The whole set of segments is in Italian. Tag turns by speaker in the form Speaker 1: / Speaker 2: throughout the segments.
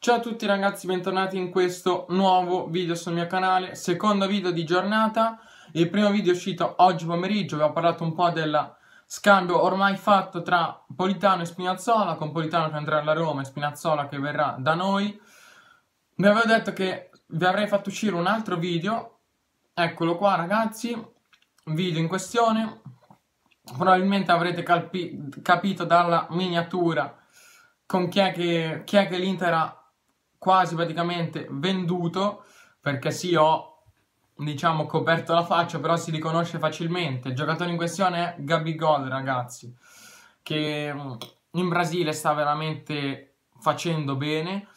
Speaker 1: Ciao a tutti ragazzi, bentornati in questo nuovo video sul mio canale, secondo video di giornata, il primo video è uscito oggi pomeriggio, vi ho parlato un po' del scambio ormai fatto tra Politano e Spinazzola, con Politano che andrà alla Roma e Spinazzola che verrà da noi. Vi avevo detto che vi avrei fatto uscire un altro video, eccolo qua ragazzi, video in questione, probabilmente avrete capito dalla miniatura con chi è che, che l'Inter ha quasi praticamente venduto perché sì ho diciamo coperto la faccia però si riconosce facilmente il giocatore in questione è Gabigol ragazzi che mm, in Brasile sta veramente facendo bene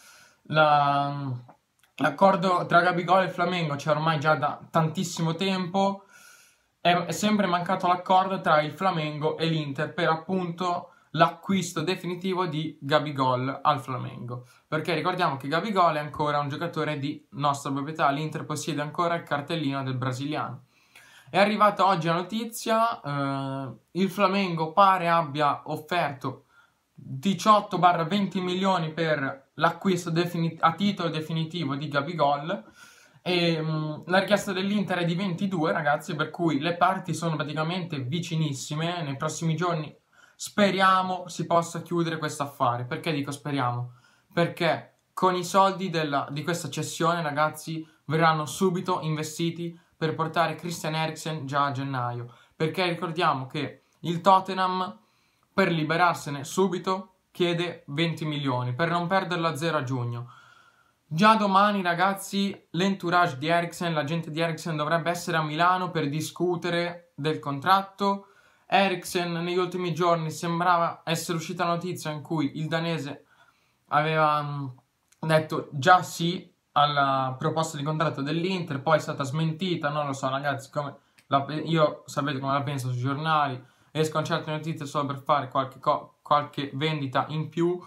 Speaker 1: mm, l'accordo tra Gabigol e Flamengo c'è ormai già da tantissimo tempo è sempre mancato l'accordo tra il Flamengo e l'Inter per appunto l'acquisto definitivo di Gabigol al Flamengo. Perché ricordiamo che Gabigol è ancora un giocatore di nostra proprietà, l'Inter possiede ancora il cartellino del brasiliano. È arrivata oggi la notizia, eh, il Flamengo pare abbia offerto 18-20 milioni per l'acquisto defini- a titolo definitivo di Gabigol. E, mh, mm, la richiesta dell'Inter è di 22 ragazzi, per cui le parti sono praticamente vicinissime. Nei prossimi giorni Speriamo si possa chiudere questo affare. Perché dico speriamo? Perché con i soldi della, di questa cessione, ragazzi, verranno subito investiti per portare Christian Eriksen già a gennaio. Perché ricordiamo che il Tottenham, per liberarsene subito, chiede 20 milioni, per non perderlo a zero a giugno. Già domani, ragazzi, l'entourage di Eriksen, la gente di Eriksen dovrebbe essere a Milano per discutere del contratto Eriksen negli ultimi giorni sembrava essere uscita notizia in cui il danese aveva mm, detto già sì alla proposta di contratto dell'Inter, poi è stata smentita, non lo so ragazzi, come la, io sapete come la penso sui giornali, escono certe notizie solo per fare qualche, qualche vendita in più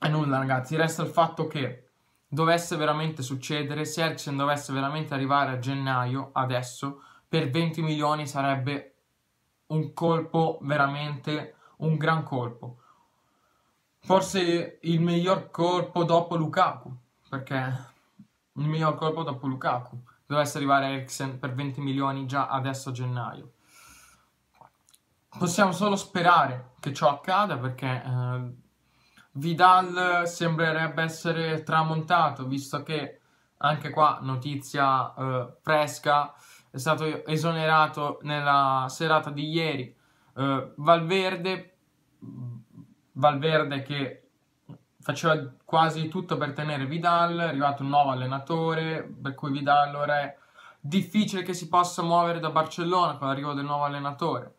Speaker 1: e nulla ragazzi, resta il fatto che dovesse veramente succedere, se Eriksen dovesse veramente arrivare a gennaio, adesso, per 20 milioni sarebbe un colpo veramente un gran colpo. Forse il miglior colpo dopo Lukaku, perché il miglior colpo dopo Lukaku dovesse arrivare Eriksen per 20 milioni già adesso a gennaio. Possiamo solo sperare che ciò accada perché eh, Vidal sembrerebbe essere tramontato, visto che anche qua notizia eh, fresca, è stato esonerato nella serata di ieri. Uh, Valverde, Valverde che faceva quasi tutto per tenere Vidal, è arrivato un nuovo allenatore, per cui Vidal ora è difficile che si possa muovere da Barcellona con l'arrivo del nuovo allenatore.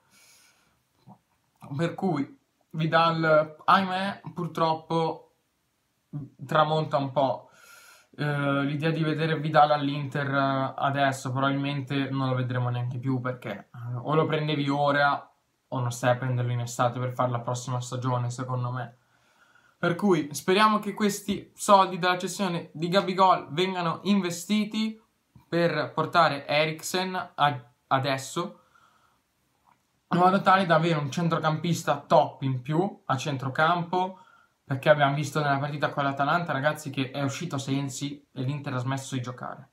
Speaker 1: Per cui Vidal, ahimè, purtroppo tramonta un po'. Eh, l'idea di vedere Vidal all'Inter eh, adesso probabilmente non lo vedremo neanche più perché uh, o lo prendevi ora o non stai a prenderlo in estate per fare la prossima stagione secondo me. Per cui speriamo che questi soldi della cessione di Gabigol vengano investiti per portare Eriksen adesso in modo tale da avere un centrocampista top in più a centrocampo perché abbiamo visto nella partita con l'Atalanta, ragazzi, che è uscito Sensi e l'Inter ha smesso di giocare.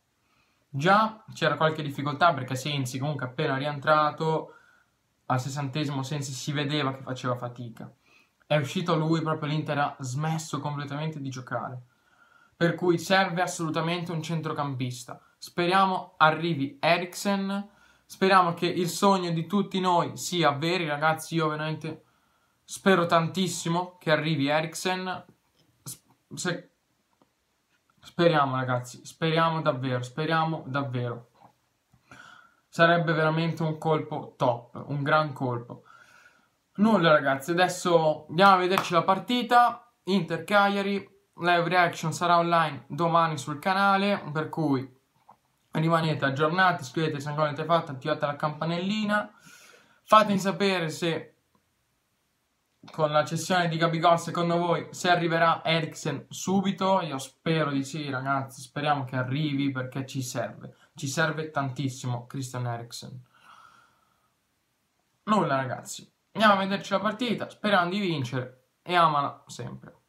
Speaker 1: Già c'era qualche difficoltà perché Sensi comunque appena rientrato al sessantesimo Sensi si vedeva che faceva fatica. È uscito lui, proprio l'Inter ha smesso completamente di giocare. Per cui serve assolutamente un centrocampista. Speriamo arrivi Eriksen, speriamo che il sogno di tutti noi sia vero, ragazzi, io veramente Spero tantissimo che arrivi Eriksen. Se... Speriamo ragazzi, speriamo davvero, speriamo davvero. Sarebbe veramente un colpo top, un gran colpo. Nulla ragazzi, adesso andiamo a vederci la partita. Inter Cagliari, live reaction sarà online domani sul canale, per cui rimanete aggiornati, iscrivetevi se ancora non l'avete fatto, attivate la campanellina. Fatemi sapere se con la cessione di Gabigol, secondo voi se arriverà Eriksen subito? Io spero di sì, ragazzi, speriamo che arrivi perché ci serve. Ci serve tantissimo Christian Eriksen. Nulla, ragazzi. Andiamo a vederci la partita, speriamo di vincere e amala sempre.